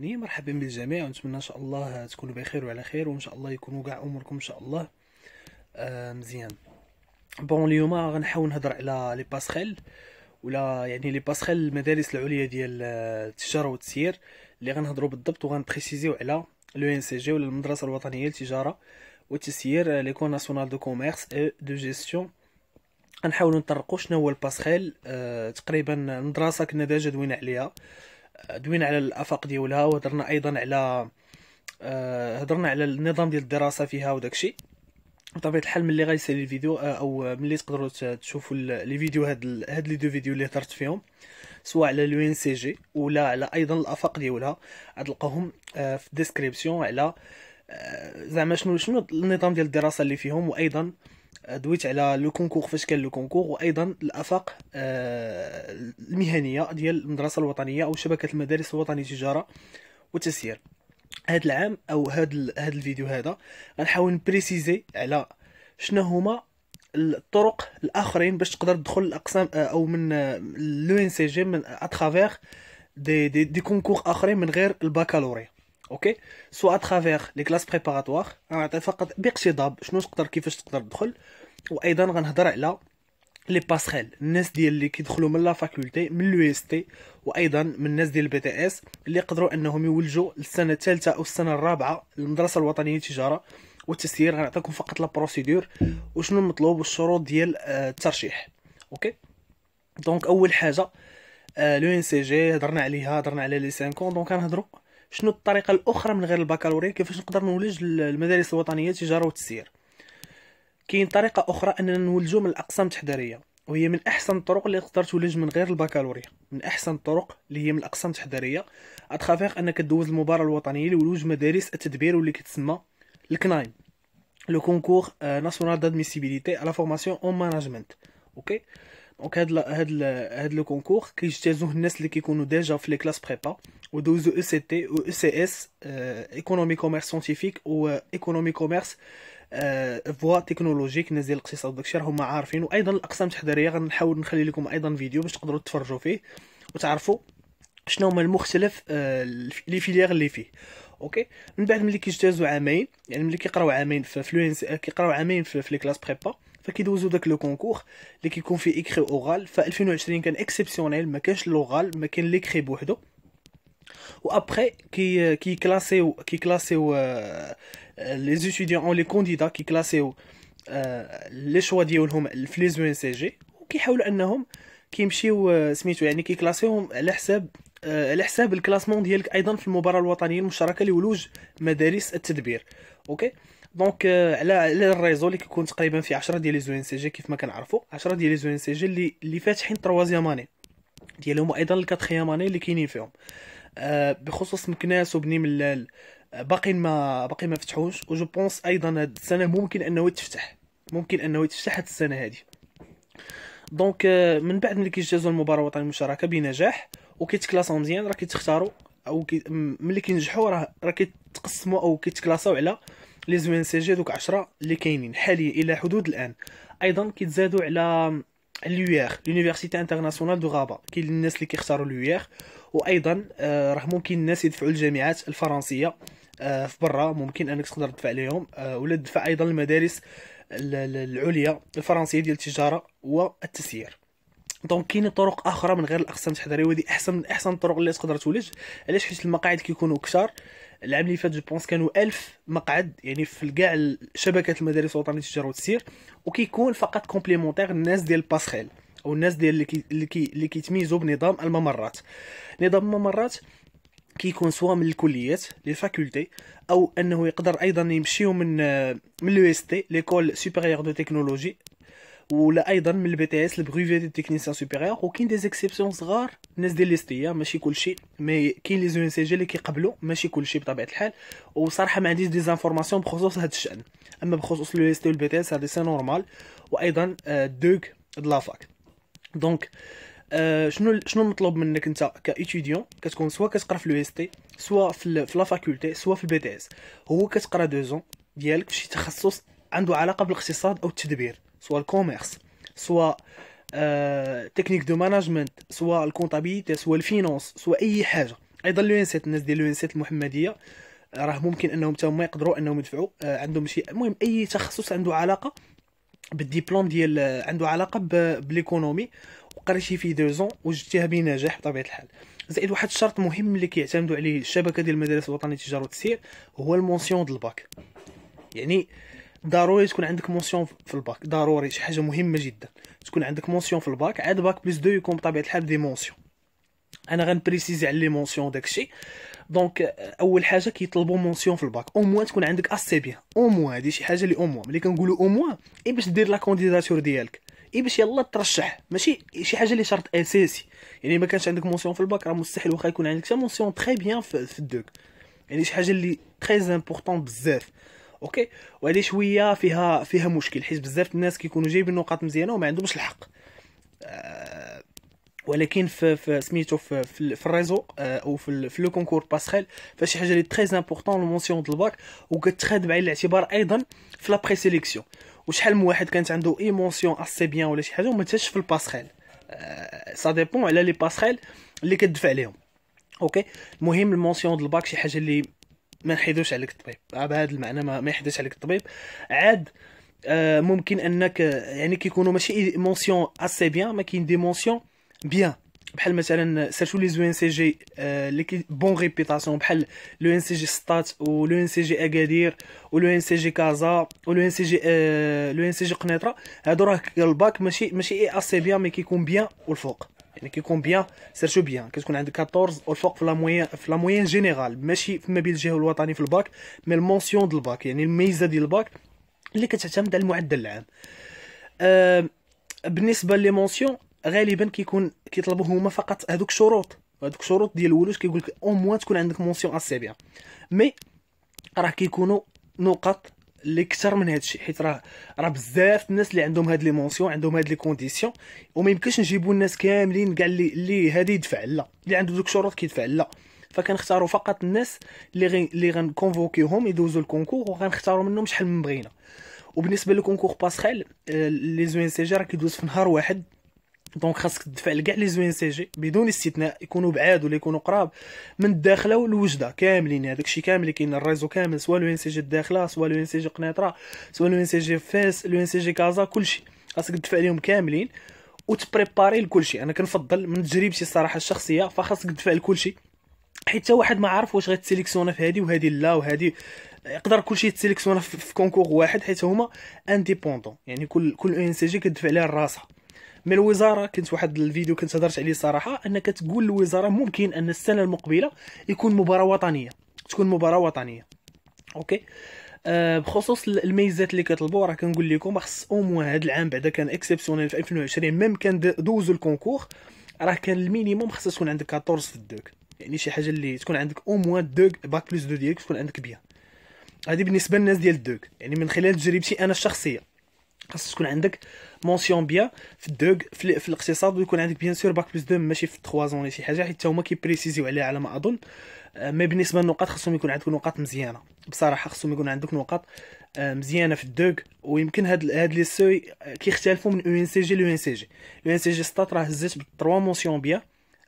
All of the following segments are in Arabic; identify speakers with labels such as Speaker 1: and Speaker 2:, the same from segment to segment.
Speaker 1: يعني مرحبا بالجميع ونتمنى ان شاء الله تكونوا بخير وعلى خير وان شاء الله يكونوا كاع اموركم ان شاء الله آه مزيان بون اليوم غنحاول نهضر على لي باسخيل ولا يعني لي باسخيل المدارس العليا ديال آه، التجاره والتسيير اللي غنهضروا بالضبط وغنبريسيزيو على لو ان سي جي ولا المدرسه الوطنيه للتجاره والتسيير ليكون ناسيونال دو كوميرس اي دو جيستيون غنحاولوا نطرقوا شنو هو الباسخيل آه تقريبا المدرسه كنا ديجا دوينا عليها دوينا على الافاق ديالها وهضرنا ايضا على آه، هضرنا على النظام ديال الدراسه فيها وداكشي بطبيعه الحال ملي غيسالي الفيديو آه، او ملي تقدروا تشوفوا لي فيديو هاد هاد لي دو فيديو اللي هضرت فيهم سواء على لو ان سي جي ولا على ايضا الافاق ديالها غتلقاهم آه، في الديسكريبسيون على زعما شنو شنو النظام ديال الدراسه اللي فيهم وايضا دويت على لو كونكور فاش كان لو كونكور وايضا الافاق آه، المهنيه ديال المدرسه الوطنيه او شبكه المدارس الوطنيه للتجاره والتسيير هذا العام او هذا هذا الفيديو هذا غنحاول نبريسيزي على شنو هما الطرق الاخرين باش تقدر تدخل الاقسام آه، او من آه، لو ان سي جي من اترافيغ دي دي, دي كونكور اخرين من غير الباكالوريا اوكي سواء اترافير لي كلاس بريباراتوار غنعطي فقط باقتضاب شنو تقدر كيفاش تقدر تدخل وايضا غنهضر على لي باسخيل الناس ديال اللي كيدخلوا من لا فاكولتي من لو اس تي وايضا من الناس ديال البي تي اس اللي يقدروا انهم يولجوا للسنه الثالثه او السنه الرابعه للمدرسه الوطنيه للتجاره والتسيير غنعطيكم فقط لا بروسيدور وشنو المطلوب والشروط ديال الترشيح اوكي دونك اول حاجه لو ان سي جي هضرنا عليها هضرنا على لي 50 دونك غنهضروا شنو الطريقه الاخرى من غير البكالوريا كيفاش نقدر نولج المدارس الوطنيه التجاره والتسيير كاين طريقه اخرى اننا نولجو من الاقسام التحضيريه وهي من احسن الطرق اللي تقدر تولج من غير البكالوريا من احسن الطرق اللي هي من الاقسام التحضيريه اتخافيق انك دوز المباراه الوطنيه لولوج مدارس التدبير واللي كتسمى الكناين لو كونكور ناسيونال دادميسيبيليتي على فورماسيون اون ماناجمنت اوكي دونك هاد هاد هاد لو كونكور كيجتازوه الناس اللي كيكونوا ديجا في لي كلاس بريبا ودوزو او سي تي و او سي اس ايكونومي كوميرس سانتيفيك و ايكونومي كوميرس فوا تكنولوجيك نزيل الاقتصاد داكشي راه هما عارفين وايضا الاقسام التحضيريه غنحاول نخلي لكم ايضا فيديو باش تقدروا تفرجوا فيه وتعرفوا شنو هما المختلف لي فيليير اللي فيه اوكي من بعد ملي كيجتازوا عامين يعني ملي كيقراو عامين في فلوينس كيقراو عامين في لي كلاس بريبا فكيدوزو داك لو كونكور اللي كيكون فيه ايكري اورال ف 2020 كان اكسبسيونيل ما كانش لوغال ما كان ليكري بوحدو وابخي كي كي كلاسيو كي كلاسيو لي ستوديون اون لي كونديدا كي كلاسيو لي آه، شوا ديالهم في لي زو ان سي جي وكيحاولوا انهم كيمشيو آه، سميتو يعني كيكلاسيوهم على حساب آه، على حساب الكلاسمون ديالك ايضا في المباراه الوطنيه المشتركه لولوج مدارس التدبير اوكي دونك euh, على على الريزو اللي كيكون تقريبا في 10 ديال لي زوين سي جي كيف ما كنعرفوا 10 ديال لي زوين سي جي اللي اللي فاتحين تروازيام اني ديالهم وايضا الكاتريام اني اللي كاينين فيهم آه، بخصوص مكناس وبني ملال باقي ما باقي ما فتحوش وجو بونس ايضا هاد السنه ممكن انه يتفتح ممكن انه يتفتح هاد السنه هادي دونك euh، من بعد ملي كيجازوا المباراه الوطنيه المشتركه بنجاح وكيتكلاساو مزيان راه كيتختاروا او ملي كينجحوا راه راه كيتقسموا او كيتكلاساو على لي زو ان سي جي دوك 10 اللي كاينين حاليا الى حدود الان ايضا كيتزادوا على اليو لونيفرسيتي انترناسيونال دو غابا كاين الناس اللي كيختاروا اليو وايضا آه، راه ممكن الناس يدفعوا الجامعات الفرنسيه آه، في برا ممكن انك تقدر تدفع لهم آه، ولا تدفع ايضا المدارس العليا الفرنسيه ديال التجاره والتسيير دونك كاين طرق اخرى من غير الاقسام التحضيريه وهذه احسن احسن الطرق اللي تقدر تولج علاش حيت المقاعد كيكونوا كثار العام اللي فات جو بونس كانوا 1000 مقعد يعني في كاع شبكه المدارس الوطنيه للتجاره والتسيير وكيكون فقط كومبليمونتير الناس ديال الباسخيل او الناس ديال اللي كي اللي, كي اللي كيتميزوا بنظام الممرات نظام الممرات كيكون سواء من الكليات لي فاكولتي او انه يقدر ايضا يمشيو من آه، من لو اس تي ليكول سوبيريور دو تكنولوجي ولا ايضا من البي تي اس البروفي دي تكنيسيان سوبيريور وكاين دي زيكسيبسيون صغار الناس ديال ليستي ماشي كلشي مي كاين لي زون سي جي اللي كيقبلوا ماشي كلشي بطبيعه الحال وصراحه ما عنديش دي زانفورماسيون بخصوص هذا الشان اما بخصوص لو ليستي والبي تي اس هذا سي نورمال وايضا دوك آه، دوغ فاك دونك آه، شنو شنو المطلوب منك انت كايتيديون كتكون سوا كتقرا في لو اس تي سوا في لا فاكولتي سوا في البي تي اس هو كتقرا دو زون ديالك في شي تخصص عنده علاقه بالاقتصاد او التدبير سواء الكوميرس سواء تكنيك دو مانجمنت سواء الكونتابيتي سواء الفينونس سواء اي حاجه ايضا سيت الناس ديال سيت المحمديه راه ممكن انهم حتى هما يقدروا انهم يدفعوا عندهم شي المهم اي تخصص عنده علاقه بالدبلوم ديال عنده علاقه بالايكونومي وقريتي فيه زون وجدتيها بنجاح بطبيعه الحال زائد واحد الشرط مهم اللي كيعتمدوا عليه الشبكه ديال المدارس الوطنيه للتجاره والتسيير هو المونسيون ديال الباك يعني آه ضروري تكون عندك مونسيون في الباك ضروري شي حاجه مهمه جدا تكون عندك مونسيون في الباك عاد باك بلس 2 يكون بطبيعه الحال دي مونسيون انا غنبريسيزي على لي مونسيون داكشي دونك اول حاجه كيطلبوا مونسيون في الباك او موان تكون عندك اسي بيان او موان هادي شي حاجه لي او موان ملي كنقولوا او موان اي باش دير لا كونديداتور ديالك اي باش يلا ترشح ماشي شي حاجه لي شرط اساسي يعني ما كانش عندك مونسيون في الباك راه مستحيل واخا يكون عندك حتى مونسيون تري بيان في الدوك يعني شي حاجه لي تري امبورطون بزاف اوكي وهذه شويه فيها فيها مشكل حيت بزاف الناس كيكونوا جايبين نقاط مزيانه وما عندهمش الحق آه، ولكن في, في سميتو في, في, في الريزو آه، او في, في لو كونكور باسخيل فشي حاجه اللي تري امبورطون المونسيون ديال الباك وكتخاد بعين الاعتبار ايضا في لا بري سيليكسيون وشحال من واحد كانت عنده اي مونسيون اسي بيان ولا شي حاجه وما تاش في الباسخيل سا آه، ديبون على لي باسخيل اللي كتدفع عليهم اوكي المهم المونسيون ديال الباك شي حاجه اللي ما نحيدوش عليك الطبيب آه، بهذا المعنى ما, ما يحيدوش عليك الطبيب عاد آه، ممكن انك يعني كيكونوا ماشي مونسيون اسي بيان ما كاين دي مونسيون بيان بحال مثلا سيرتو لي زو ان سي جي اللي كي بون ريبيتاسيون بحال لو ان سي جي ستات و لو ان سي جي اكادير و لو ان سي جي كازا و لو ان سي جي لو ان سي جي قنيطره هادو راه الباك ماشي ماشي اي اسي بيان مي كيكون بيان والفوق يعني كيكون بيان سيرتو بيان كتكون عندك 14 الفوق في لا موين في لا موين جينيرال ماشي فيما بين الجهه الوطني في الباك مي المونسيون ديال الباك يعني الميزه ديال الباك اللي كتعتمد على المعدل العام بالنسبه لي مونسيون غالبا كيكون كيطلبوا هما فقط هذوك الشروط هذوك الشروط ديال الولوج كيقول لك او موان تكون عندك مونسيون اسي بيان مي راه كيكونوا نقط اللي كثر من هذا الشيء حيت راه راه بزاف الناس اللي عندهم هاد لي مونسيون عندهم هاد لي كونديسيون وما يمكنش نجيبو الناس كاملين كاع اللي اللي هادي يدفع لا اللي عنده دوك الشروط كيدفع لا فكنختاروا فقط الناس اللي غي... اللي غنكونفوكيهم يدوزوا الكونكور وغنختاروا منهم شحال من بغينا وبالنسبه للكونكور باسخيل آه، لي زوين سي جي راه كيدوز في نهار واحد دونك خاصك تدفع لكاع لي زوين سي جي بدون استثناء يكونوا بعاد ولا يكونوا قراب من الداخله والوجده كاملين هذاك الشيء كامل اللي كاين الريزو كامل سواء لو ان سي جي الداخله سواء لو ان سي جي قنيطره سواء لو ان سي جي فاس لو ان سي جي كازا كلشي خاصك تدفع لهم كاملين وتبريباري لكل شيء انا كنفضل من تجربتي الصراحه الشخصيه فخاصك تدفع لكل شيء حيت واحد ما عارف واش غيتسيليكسيونا في هذه وهذه لا وهذه يقدر كلشي يتسيليكسيون في كونكور واحد حيت هما انديبوندون يعني كل كل ان سي جي كتدفع عليها راسها من الوزاره كنت واحد الفيديو كنت هضرت عليه صراحه انك تقول للوزاره ممكن ان السنه المقبله يكون مباراه وطنيه تكون مباراه وطنيه اوكي آه بخصوص الميزات اللي كطلبوا راه كنقول لكم خص اوموا هذا العام بعدا كان اكسبسيونيل في 2020 ميم كان دوزو الكونكور راه كان المينيموم خصها تكون عندك 14 في الدوك يعني شي حاجه اللي تكون عندك او موان دوك باك بلس دو ديالك تكون عندك بيان هذه بالنسبه للناس ديال الدوك يعني من خلال تجربتي انا الشخصيه خاص تكون عندك مونسيون بيان في الدوغ في, في الاقتصاد ويكون عندك بيان سور باك بلس 2 ماشي في 3 زون ولا شي حاجه حيت هما كيبريسيزيو عليها على ما اظن مي آه، بالنسبه للنقاط خاصهم يكون عندك نقاط مزيانه بصراحه خاصهم يكون عندك نقاط آه، مزيانه في الدوغ ويمكن هاد هاد لي سوي آه، كيختلفوا من او ان سي جي لو ان سي جي يو ان سي جي ستات راه هزات ب 3 مونسيون بيان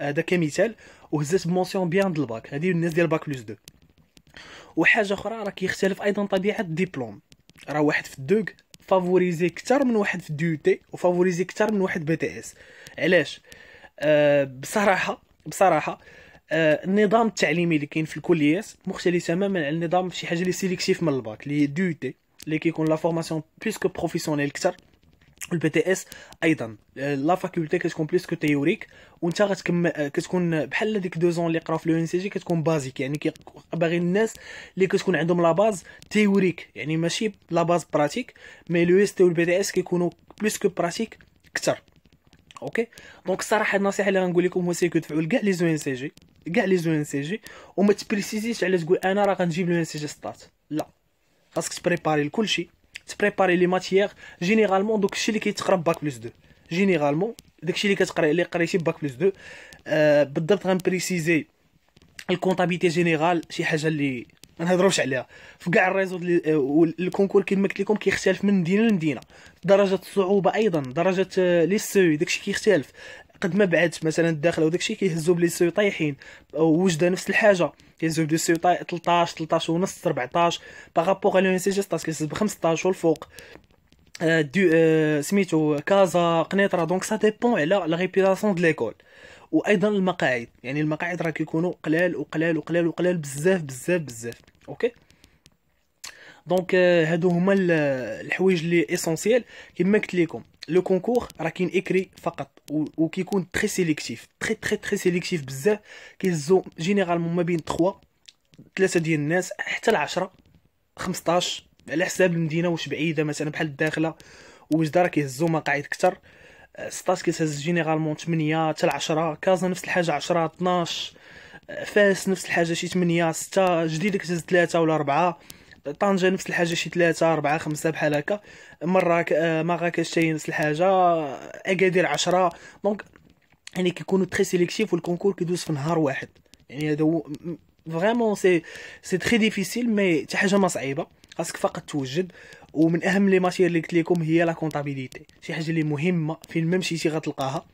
Speaker 1: هذا كمثال وهزات بمونسيون بيان ديال الباك هذه الناس ديال باك بلس 2 وحاجه اخرى راه كيختلف ايضا طبيعه الدبلوم راه واحد في الدوغ فافوريزي اكثر من واحد في ديوتي وفافوريزي اكثر من واحد بي تي اس علاش أه بصراحه بصراحه آه، النظام التعليمي اللي كاين في الكليات مختلف تماما على النظام شي حاجه اللي سيليكتيف من الباك اللي ديوتي اللي كيكون لا فورماسيون بيسكو بروفيسيونيل اكثر البي تي اس ايضا لا فاكولتي كتكون بليس كو تيوريك وانت غتكمل كتكون بحال ديك دو زون اللي قراو في لو ان سي جي كتكون بازيك يعني باغي الناس اللي كتكون عندهم لا باز تيوريك يعني ماشي لا باز براتيك مي لو اس تي والبي تي اس كيكونوا بليس كو براتيك اكثر اوكي دونك الصراحه النصيحه اللي غنقول لكم هو سي كتفعلوا كاع لي زون سي جي كاع لي زون سي جي وما تبريسيزيش على تقول انا راه غنجيب لو ان سي جي ستات لا خاصك تبريباري لكلشي تبريباري لي ماتيير جينيرالمون دوك الشيء اللي كيتقرا باك بلس 2 جينيرالمون داكشي اللي كتقرا اللي قريتي باك بلس 2 آه بالضبط غنبريسيزي الكونطابيلتي جينيرال شي حاجه اللي ما نهضروش عليها في كاع الريزو آه، والكونكور كما قلت لكم كيختلف من مدينه لمدينه درجه الصعوبه ايضا درجه آه، لي سي داكشي كيختلف قد ما بعدت مثلا الداخل او داكشي كيهزو بلي السيو طايحين وجده نفس الحاجه كيهزو بلي السيو 13 13 ونص 14 باغابوغ على سي جيستاس 16 كيهز ب 15 والفوق دو سميتو كازا قنيطره دونك سا ديبون على لا ريبيلاسيون د ليكول وايضا المقاعد يعني المقاعد راه كيكونوا قلال وقلال وقلال وقلال بزاف بزاف بزاف اوكي دونك هادو هما الحوايج لي اسونسيال كما قلت لكم لو كونكور راه كاين اكري فقط وكيكون تري سيليكتيف تري تري تري سيليكتيف بزاف كيزو جينيرالمون ما بين 3 ثلاثه ديال الناس حتى ل 10 15 على حساب المدينه واش بعيده مثلا بحال الداخله وجده راه كيهزو مقاعد اكثر 16 كيهز جينيرالمون 8 حتى ل 10 كازا نفس الحاجه 10 12 فاس نفس الحاجه شي 8 6 جديده كتهز 3 ولا 4 طنجه نفس الحاجه شي ثلاثة أربعة خمسة بحال هكا مره آه، مراكش تاي نفس الحاجه اكادير عشرة دونك يعني كيكونوا تري سيليكتيف والكونكور كيدوز في نهار واحد يعني هذا هو فريمون سي سي تري ديفيسيل مي حتى حاجه ما صعيبه خاصك فقط توجد ومن اهم لي ماتير اللي قلت لكم هي لا كونطابيليتي شي حاجه اللي مهمه فين ما مشيتي غتلقاها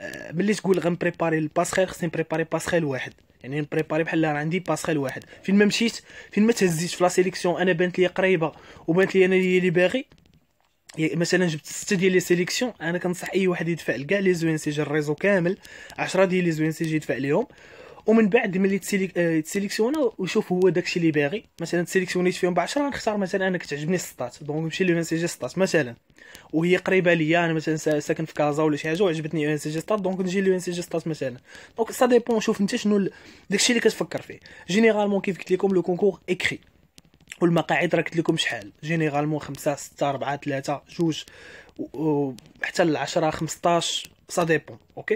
Speaker 1: آه، ملي تقول غنبريباري الباسخيل خصني نبريباري باسخيل واحد يعني نبريباري بحال راه عندي باسخيل واحد فين ما مشيت فين ما تهزيت في لا سيليكسيون انا بانت لي قريبه وبانت لي انا اللي باغي مثلا جبت ستة ديال لي سيليكسيون انا كنصح اي واحد يدفع لكاع لي زوين سيجي الريزو كامل 10 ديال لي زوين سيجي يدفع ليهم ومن بعد ملي تسيليك... آه، وشوف هو داكشي اللي باغي مثلا تسيليكسيونيت فيهم ب 10 نختار مثلا انا كتعجبني 16 دونك نمشي لو جي 16 مثلا وهي قريبه ليا انا مثلا ساكن في كازا ولا شي حاجه وعجبتني جي 16 دونك نجي لو جي 16 مثلا دونك سا ديبون شوف انت شنو داكشي اللي كتفكر فيه جينيرالمون كيف قلت لكم لو كونكور اكري والمقاعد راه قلت لكم شحال جينيرالمون 5 6 4 3 2 حتى ل 10 15 سا ديبون اوكي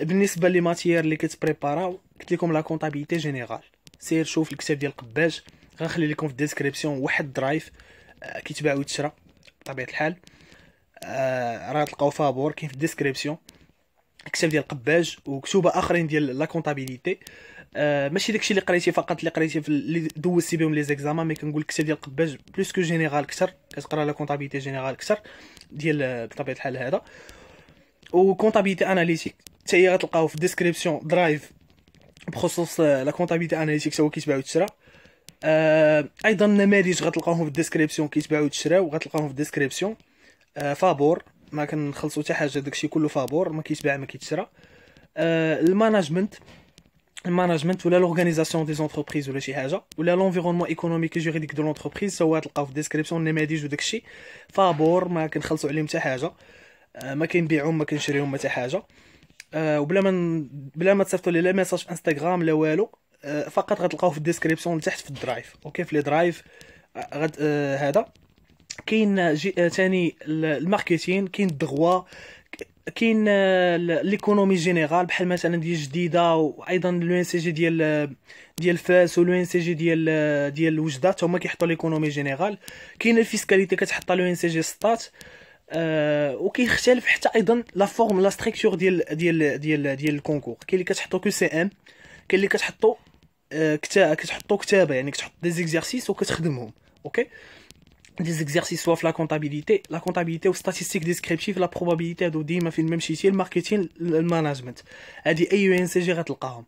Speaker 1: بالنسبه لي ماتيير اللي كتبريباراو قلت لكم لا كونطابيليتي جينيرال سير شوف الكتاب ديال قباج غنخلي لكم في الديسكريبسيون واحد درايف آه، كيتباع ويتشرى بطبيعه الحال آه، راه تلقاو فابور كاين في الديسكريبسيون كتاب ديال قباج وكتوبه اخرين ديال لا كونطابيليتي آه ماشي داكشي اللي قريتي فقط اللي قريتي في اللي دوزتي بهم لي زيكزامان مي كنقول الكتاب ديال قباج بلوس كو جينيرال كثر كتقرا لا كونطابيليتي جينيرال كثر ديال آه، بطبيعه الحال هذا وكونطابيليتي اناليتيك حتى هي غتلقاو في ديسكريبسيون درايف بخصوص آه، لا كونتابيلتي اناليتيكس هو كيتباع وتشرا آه ايضا النماذج غتلقاوهم في الديسكريبسيون كيتباعو وتشراو غتلقاوهم في الديسكريبسيون آه فابور ما كنخلصو حتى حاجه داكشي كله فابور ما كيتباع ما كيتشرا آه الماناجمنت الماناجمنت ولا لورغانيزاسيون دي زونتربريز ولا شي حاجه ولا لونفيرونمون ايكونوميك جوريديك دو لونتربريز سوا تلقاو في الديسكريبسيون النماذج وداكشي فابور ما كنخلصو عليهم حتى حاجه آه ما كنبيعهم ما كنشريهم حتى حاجه آه، وبلا ما بلا ما تصيفطوا لي لا ميساج في انستغرام لا والو آه فقط غتلقاوه في الديسكريبسيون لتحت في الدرايف اوكي في لي درايف آه، غد آه هذا كاين ثاني آه، الماركتين كاين الدغوا كاين ليكونومي جينيرال بحال مثلا ديال جديده وايضا لو ان سي جي ديال ديال فاس ولو ان سي جي ديال ديال وجده حتى هما كيحطوا ليكونومي جينيرال كاين الفيسكاليتي كتحط لو ان سي جي ستات آه وكيختلف حتى ايضا لا فورم لا ستركتور ديال ديال ديال ديال الكونكور كاين اللي كتحطو كو سي ام كاين اللي كتحطو آه، كتا كتحطو كتابه يعني كتحط دي زيكزيرسيس وكتخدمهم اوكي دي زيكزيرسيس سوا في لا كونطابيليتي لا كونطابيليتي وستاتيستيك ديسكريبتيف لا بروبابيليتي هادو ديما فين ما مشيتي الماركتين الماناجمنت هادي اي يو ان سي جي غتلقاهم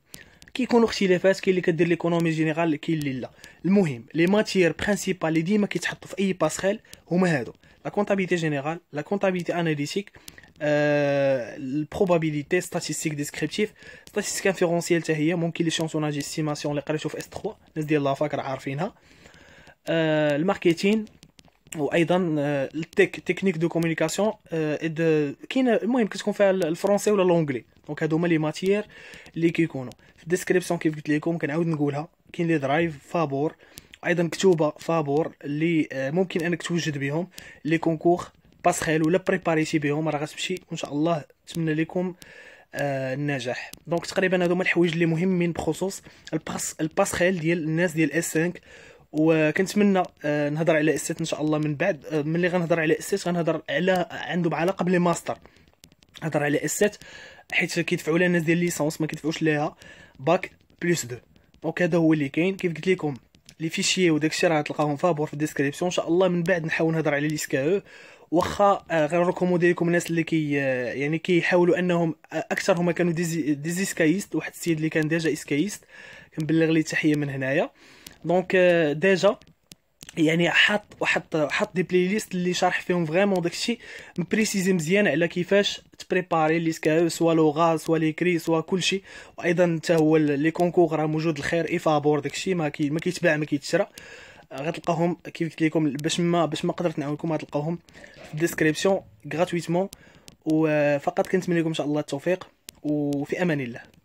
Speaker 1: كيكونوا اختلافات كاين اللي كدير ليكونومي جينيرال كاين اللي لا المهم لي ماتير برينسيبال اللي ديما كيتحطوا في اي باسخيل هما هادو la comptabilité générale, la comptabilité analytique, la probabilité, statistique descriptive, statistique inférentielle, c'est ممكن dire d'estimation, les قريتو S3, الناس ديال la عارفينها. الماركتين وايضا التك دو كومونيكاسيون كاين المهم كتكون فيها الفرونسي ولا دونك هادو هما لي ماتيير كيكونوا في الديسكريبسيون كيف ايضا كتوبه فابور اللي آه، ممكن انك توجد بهم لي كونكور باسخيل ولا بريباريتي بهم راه غتمشي وان شاء الله نتمنى لكم آه، النجاح دونك تقريبا هادو هما الحوايج اللي مهمين بخصوص الباس الباسخيل ديال الناس ديال اس 5 وكنتمنى آه، نهضر على اس 6 ان شاء الله من بعد ملي غنهضر على اس 6 غنهضر على عندهم علاقه بلي ماستر هضر على اس 6 حيت كيدفعوا لها الناس ديال ليسونس ما كيدفعوش ليها باك بلس 2 دونك هذا هو اللي كاين كيف قلت لكم لي فيشيي وداكشي راه تلقاهم فابور في الديسكريبسيون ان شاء الله من بعد نحاول نهضر على ليسكاو واخا آه، غير غنريكوموندي لكم الناس اللي كي آه، يعني كيحاولوا انهم آه، اكثر هما كانوا ديزي ديزيسكايست واحد السيد اللي كان ديجا اسكايست كنبلغ ليه تحيه من هنايا دونك ديجا يعني حط وحط حط دي بلاي ليست اللي شارح فيهم فريمون داكشي مبريسيزي مزيان على كيفاش تبريباري لي سوا لوغا سوا ليكري سوا كلشي وايضا حتى هو لي كونكور راه موجود الخير اي فابور داكشي ما كي ما كيتباع ما كيتشرى غتلقاهم كيف قلت لكم باش ما باش ما قدرت نعاونكم غتلقاوهم في الديسكريبسيون غراتويتمون وفقط كنتمنى لكم ان شاء الله التوفيق وفي امان الله